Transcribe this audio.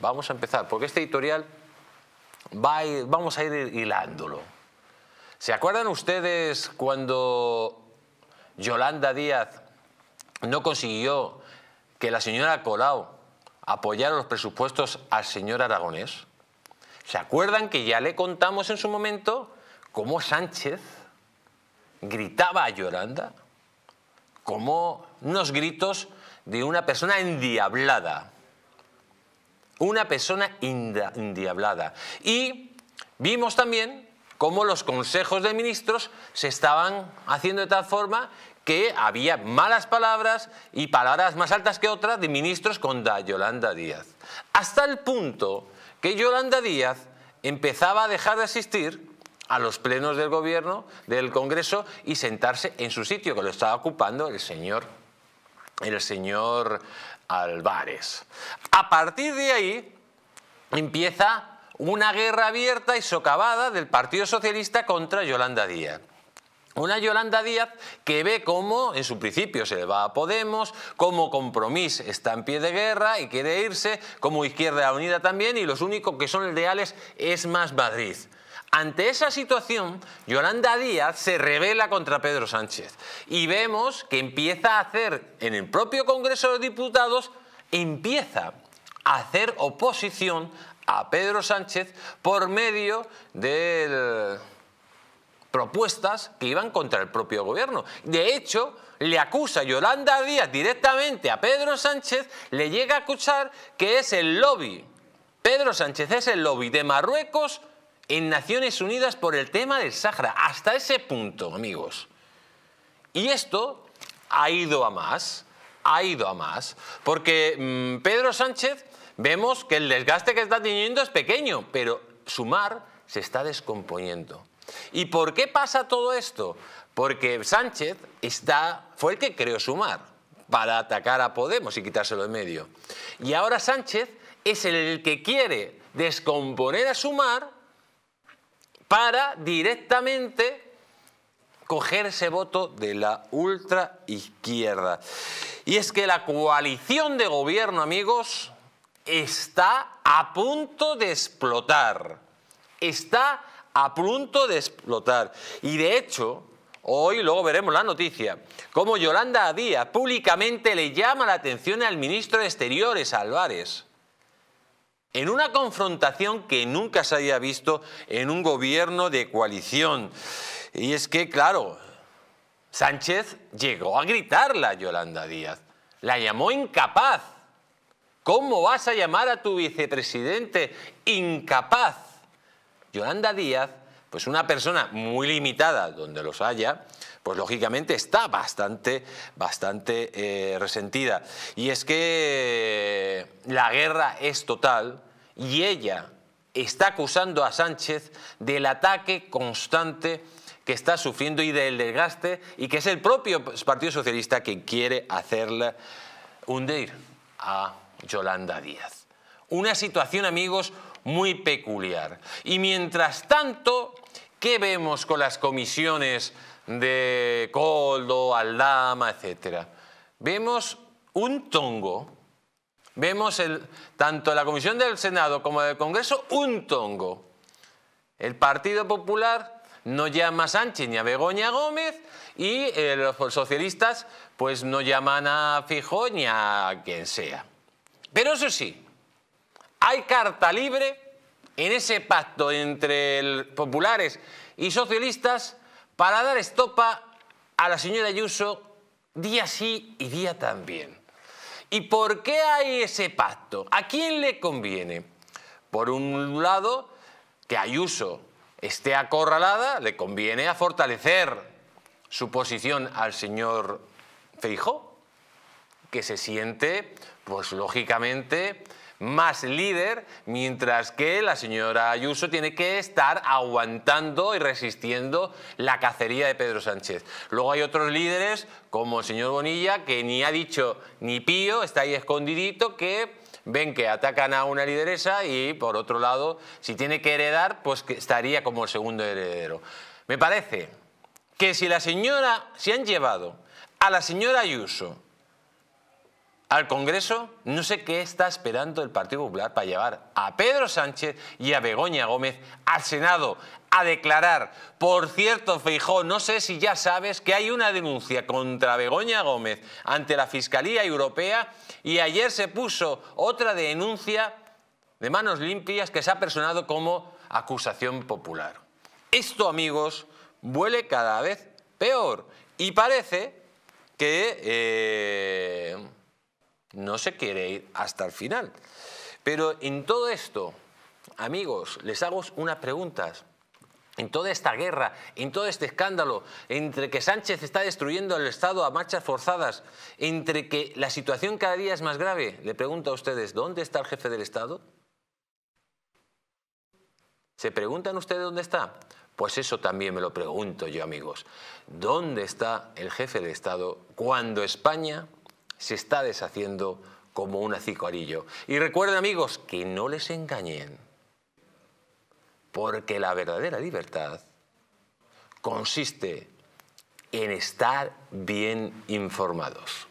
Vamos a empezar, porque este editorial vamos a ir hilándolo. ¿Se acuerdan ustedes cuando Yolanda Díaz no consiguió que la señora Colau apoyara los presupuestos al señor Aragonés? ¿Se acuerdan que ya le contamos en su momento cómo Sánchez gritaba a Yolanda? Como unos gritos de una persona endiablada una persona indiablada. Y vimos también cómo los consejos de ministros se estaban haciendo de tal forma que había malas palabras y palabras más altas que otras de ministros contra Yolanda Díaz. Hasta el punto que Yolanda Díaz empezaba a dejar de asistir a los plenos del gobierno, del Congreso, y sentarse en su sitio, que lo estaba ocupando el señor, el señor Alvarez. A partir de ahí empieza una guerra abierta y socavada del Partido Socialista contra Yolanda Díaz. Una Yolanda Díaz que ve cómo en su principio se le va a Podemos, como Compromís está en pie de guerra y quiere irse, como Izquierda Unida también, y los únicos que son ideales es Más Madrid. Ante esa situación, Yolanda Díaz se revela contra Pedro Sánchez y vemos que empieza a hacer, en el propio Congreso de Diputados, empieza a hacer oposición a Pedro Sánchez por medio de propuestas que iban contra el propio gobierno. De hecho, le acusa Yolanda Díaz directamente a Pedro Sánchez, le llega a acusar que es el lobby. Pedro Sánchez es el lobby de Marruecos en Naciones Unidas por el tema del Sahara. Hasta ese punto, amigos. Y esto ha ido a más, ha ido a más, porque mm, Pedro Sánchez vemos que el desgaste que está teniendo es pequeño, pero sumar se está descomponiendo. ¿Y por qué pasa todo esto? Porque Sánchez está, fue el que creó sumar para atacar a Podemos y quitárselo de medio. Y ahora Sánchez es el que quiere descomponer a sumar para directamente coger ese voto de la ultra izquierda. Y es que la coalición de gobierno, amigos, está a punto de explotar. Está a punto de explotar. Y de hecho, hoy luego veremos la noticia, como Yolanda Díaz públicamente le llama la atención al ministro de Exteriores, Álvarez en una confrontación que nunca se había visto en un gobierno de coalición. Y es que, claro, Sánchez llegó a gritarla a Yolanda Díaz, la llamó incapaz. ¿Cómo vas a llamar a tu vicepresidente incapaz? Yolanda Díaz pues una persona muy limitada, donde los haya, pues lógicamente está bastante, bastante eh, resentida. Y es que eh, la guerra es total y ella está acusando a Sánchez del ataque constante que está sufriendo y del desgaste y que es el propio Partido Socialista que quiere hacerle hundir a Yolanda Díaz. Una situación, amigos, muy peculiar. Y mientras tanto, ¿qué vemos con las comisiones de Coldo, Aldama, etcétera? Vemos un tongo, vemos el, tanto la Comisión del Senado como del Congreso un tongo. El Partido Popular no llama a Sánchez ni a Begoña Gómez y eh, los socialistas pues no llaman a Fijó ni a quien sea. Pero eso sí, hay carta libre en ese pacto entre populares y socialistas para dar estopa a la señora Ayuso día sí y día también. ¿Y por qué hay ese pacto? ¿A quién le conviene? Por un lado, que Ayuso esté acorralada, le conviene a fortalecer su posición al señor Feijó, que se siente, pues lógicamente, más líder, mientras que la señora Ayuso tiene que estar aguantando y resistiendo la cacería de Pedro Sánchez. Luego hay otros líderes, como el señor Bonilla, que ni ha dicho ni pío, está ahí escondidito, que ven que atacan a una lideresa y, por otro lado, si tiene que heredar, pues estaría como el segundo heredero. Me parece que si la señora, si han llevado a la señora Ayuso al Congreso, no sé qué está esperando el Partido Popular para llevar a Pedro Sánchez y a Begoña Gómez al Senado a declarar. Por cierto, Feijó, no sé si ya sabes que hay una denuncia contra Begoña Gómez ante la Fiscalía Europea y ayer se puso otra denuncia de manos limpias que se ha personado como acusación popular. Esto, amigos, huele cada vez peor y parece que... Eh, no se quiere ir hasta el final. Pero en todo esto, amigos, les hago unas preguntas. En toda esta guerra, en todo este escándalo, entre que Sánchez está destruyendo al Estado a marchas forzadas, entre que la situación cada día es más grave, le pregunto a ustedes, ¿dónde está el jefe del Estado? ¿Se preguntan ustedes dónde está? Pues eso también me lo pregunto yo, amigos. ¿Dónde está el jefe del Estado cuando España se está deshaciendo como un acicuarillo. Y recuerden amigos, que no les engañen, porque la verdadera libertad consiste en estar bien informados.